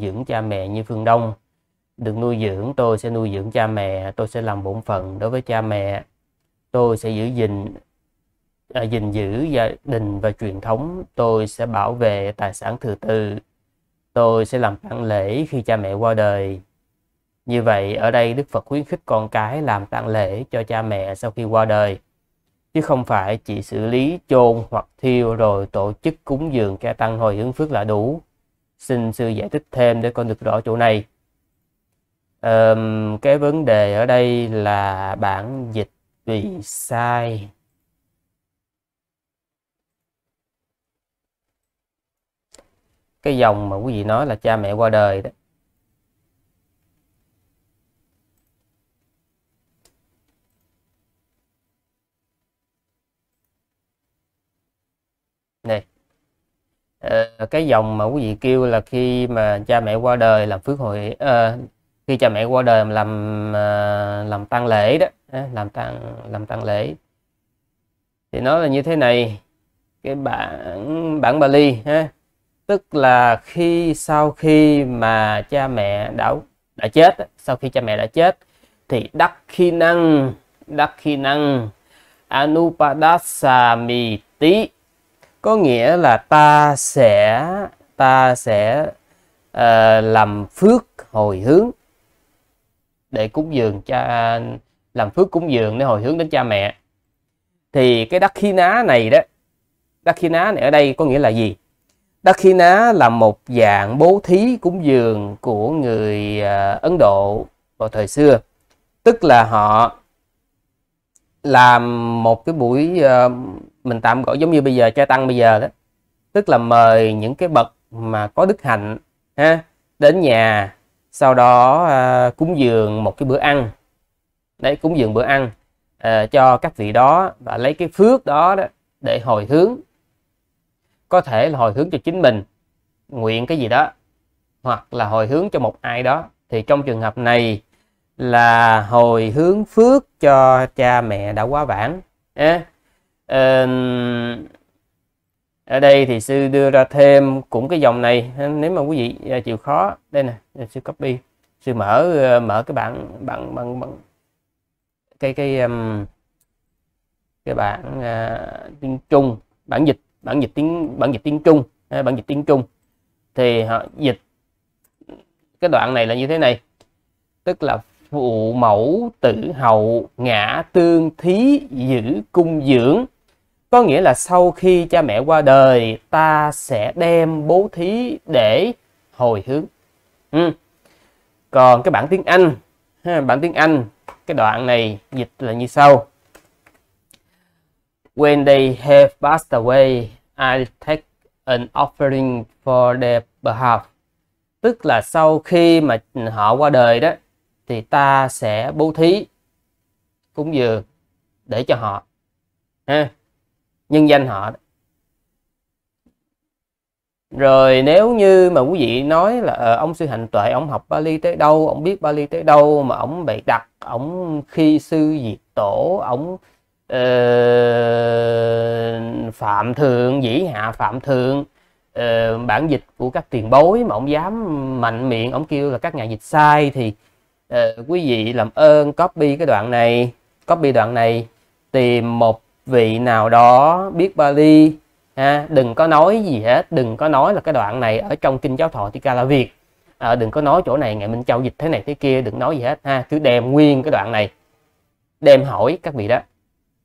dưỡng cha mẹ như phương Đông được nuôi dưỡng tôi sẽ nuôi dưỡng cha mẹ tôi sẽ làm bổn phận đối với cha mẹ tôi sẽ giữ gìn à, gìn giữ gia đình và truyền thống tôi sẽ bảo vệ tài sản thừa tự tôi sẽ làm tang lễ khi cha mẹ qua đời như vậy ở đây đức phật khuyến khích con cái làm tang lễ cho cha mẹ sau khi qua đời chứ không phải chỉ xử lý chôn hoặc thiêu rồi tổ chức cúng dường ca tăng hồi hướng phước là đủ xin sư giải thích thêm để con được rõ chỗ này um, cái vấn đề ở đây là bản dịch bị sai cái dòng mà quý vị nói là cha mẹ qua đời đó Ờ, cái dòng mà quý vị kêu là khi mà cha mẹ qua đời làm phước hội à, khi cha mẹ qua đời làm ờ, làm tang lễ đó làm tang làm tang lễ thì nó là như thế này cái bản bản Bali ha tức là khi sau khi mà cha mẹ đã đã chết sau khi cha mẹ đã chết thì đắc khi năng đắc khi năng anupadassamiti có nghĩa là ta sẽ ta sẽ uh, làm phước hồi hướng để cúng dường cha làm phước cúng dường để hồi hướng đến cha mẹ thì cái đắc khí ná này đó đắc khí ná này ở đây có nghĩa là gì đắc khí ná là một dạng bố thí cúng dường của người uh, ấn độ vào thời xưa tức là họ làm một cái buổi ờ, mình tạm gọi giống như bây giờ cha tăng bây giờ đó tức là mời những cái bậc mà có đức hạnh ha đến nhà sau đó uh, cúng dường một cái bữa ăn đấy cúng dường bữa ăn uh, cho các vị đó và lấy cái phước đó, đó để hồi hướng có thể là hồi hướng cho chính mình nguyện cái gì đó hoặc là hồi hướng cho một ai đó thì trong trường hợp này là hồi hướng phước cho cha mẹ đã quá vãng à, ở đây thì sư đưa ra thêm cũng cái dòng này nếu mà quý vị à, chịu khó đây nè sư copy sư mở ờ, mở cái bạn bạn bằng bằng cái cái um, cái bản uh, à, tiếng Trung bản dịch bản dịch tiếng bản dịch tiếng Trung à, bản dịch tiếng Trung thì họ dịch cái đoạn này là như thế này tức là phụ mẫu tử hậu ngã tương thí giữ cung dưỡng có nghĩa là sau khi cha mẹ qua đời ta sẽ đem bố thí để hồi hướng ừ. còn cái bản tiếng anh bản tiếng anh cái đoạn này dịch là như sau when they have passed away I take an offering for their behalf tức là sau khi mà họ qua đời đó thì ta sẽ bố thí cúng dường để cho họ ha nhân danh họ rồi nếu như mà quý vị nói là ờ, ông sư hành tuệ ông học Bali tới đâu ông biết Bali tới đâu mà ông bày đặt ông khi sư diệt tổ ông uh, phạm thượng dĩ hạ phạm thượng uh, bản dịch của các tiền bối mà ông dám mạnh miệng ông kêu là các nhà dịch sai thì uh, quý vị làm ơn copy cái đoạn này copy đoạn này tìm một vị nào đó biết Bali ha, đừng có nói gì hết đừng có nói là cái đoạn này ở trong kinh giáo thọ Tika la Việt à, đừng có nói chỗ này ngày Minh Châu dịch thế này thế kia đừng nói gì hết ha cứ đem nguyên cái đoạn này đem hỏi các vị đó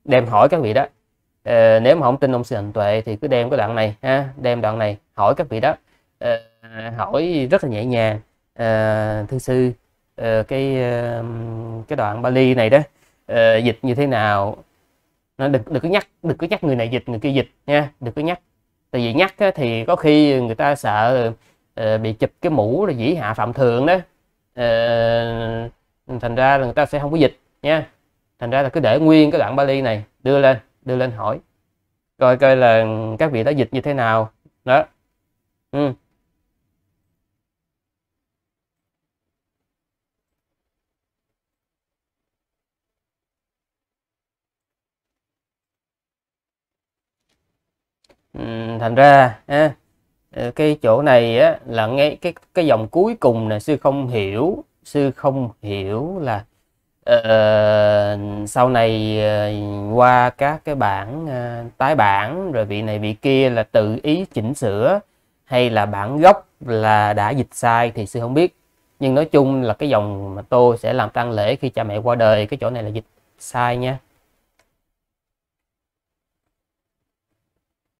đem hỏi các vị đó ờ, nếu mà không tin ông sư hành tuệ thì cứ đem cái đoạn này ha đem đoạn này hỏi các vị đó ờ, hỏi rất là nhẹ nhàng ờ, thưa sư Ờ, cái ờ, cái đoạn Bali này đó ờ, dịch như thế nào nó được được có nhắc được có nhắc người này dịch người kia dịch nha được có nhắc tại vì nhắc thì có khi người ta sợ bị chụp cái mũ là dĩ hạ phạm thượng đó thành ra là người ta sẽ không có dịch nha thành ra là cứ để nguyên cái đoạn Bali này đưa lên đưa lên hỏi coi coi là các vị đã dịch như thế nào đó ừ. thành ra ha, ờ, cái chỗ này á, là ngay cái cái dòng cuối cùng này sư không hiểu sư không hiểu là uh, sau này uh, qua các cái bản uh, tái bản rồi vị này vị kia là tự ý chỉnh sửa hay là bản gốc là đã dịch sai thì sư không biết nhưng nói chung là cái dòng mà tôi sẽ làm tăng lễ khi cha mẹ qua đời cái chỗ này là dịch sai nha